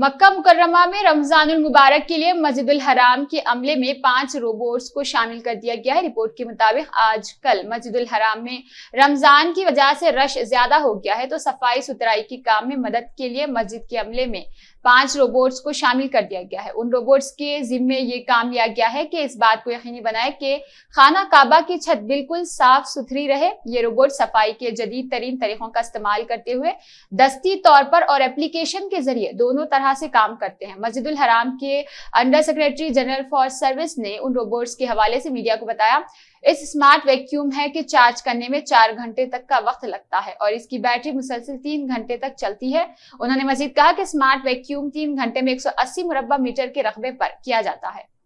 मक्का मुकर्रमा में रमजानुल मुबारक के लिए मस्जिदुल हराम के अमले में पांच रोबोट्स को शामिल कर दिया गया है रिपोर्ट के मुताबिक आज कल मस्जिदुल हराम में रमजान की वजह से रश ज्यादा हो गया है तो सफाई सुथराई के काम में मदद के लिए मस्जिद के अमले में पांच रोबोट्स को शामिल कर दिया गया है उन रोबोट्स के जिम्मे ये काम लिया गया है कि इस बात को यकीनी बनाए कि खाना काबा की छत बिल्कुल साफ सुथरी रहे ये रोबोट सफाई के जदीद तरीन तरीकों का इस्तेमाल करते हुए दस्ती तौर पर और एप्लीकेशन के जरिए दोनों तरह तरह से काम करते हैं मस्जिदुल हराम के under secretary general for service ने उन रोबोट्स के हवाले से मीडिया को बताया इस स्मार्ट वैक्यूम है कि चार्ज करने में चार घंटे तक का वक्त लगता है और इसकी बैटरी मुसलसिल तीन घंटे तक चलती है उन्होंने मजीद कहा कि स्मार्ट वैक्यूम तीन घंटे में एक मुरबा मीटर के रकबे पर किया जाता है